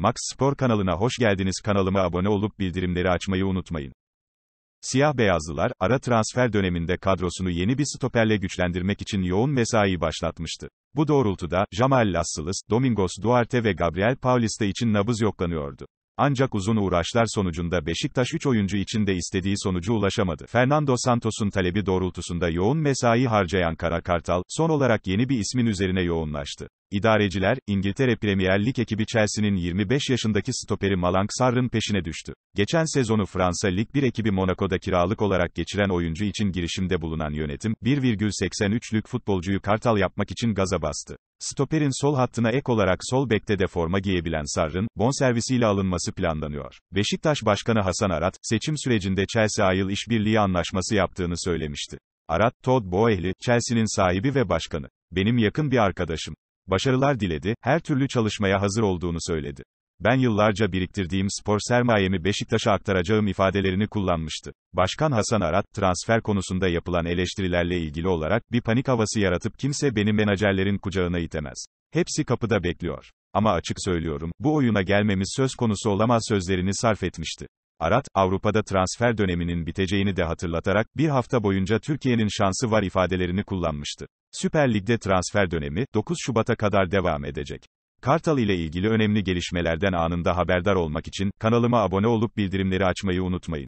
Max Spor kanalına hoş geldiniz. Kanalıma abone olup bildirimleri açmayı unutmayın. Siyah beyazlılar, ara transfer döneminde kadrosunu yeni bir stoperle güçlendirmek için yoğun mesai başlatmıştı. Bu doğrultuda, Jamal Lassalas, Domingos Duarte ve Gabriel Paulista için nabız yoklanıyordu. Ancak uzun uğraşlar sonucunda Beşiktaş 3 oyuncu için de istediği sonucu ulaşamadı. Fernando Santos'un talebi doğrultusunda yoğun mesai harcayan Kara Kartal, son olarak yeni bir ismin üzerine yoğunlaştı. İdareciler, İngiltere Premier Lig ekibi Chelsea'nin 25 yaşındaki stoperi Malang Sarr'ın peşine düştü. Geçen sezonu Fransa Lig 1 ekibi Monaco'da kiralık olarak geçiren oyuncu için girişimde bulunan yönetim, 1,83'lük futbolcuyu kartal yapmak için gaza bastı. Stoperin sol hattına ek olarak sol bekte de forma giyebilen Sarr'ın, bonservisiyle alınması planlanıyor. Beşiktaş Başkanı Hasan Arat, seçim sürecinde Chelsea Ayıl işbirliği anlaşması yaptığını söylemişti. Arat, Todd Boehly, Chelsea'nin sahibi ve başkanı. Benim yakın bir arkadaşım. Başarılar diledi, her türlü çalışmaya hazır olduğunu söyledi ben yıllarca biriktirdiğim spor sermayemi Beşiktaş'a aktaracağım ifadelerini kullanmıştı. Başkan Hasan Arat, transfer konusunda yapılan eleştirilerle ilgili olarak bir panik havası yaratıp kimse benim menajerlerin kucağına itemez. Hepsi kapıda bekliyor. Ama açık söylüyorum, bu oyuna gelmemiz söz konusu olamaz sözlerini sarf etmişti. Arat, Avrupa'da transfer döneminin biteceğini de hatırlatarak, bir hafta boyunca Türkiye'nin şansı var ifadelerini kullanmıştı. Süper Lig'de transfer dönemi, 9 Şubat'a kadar devam edecek. Kartal ile ilgili önemli gelişmelerden anında haberdar olmak için kanalıma abone olup bildirimleri açmayı unutmayın.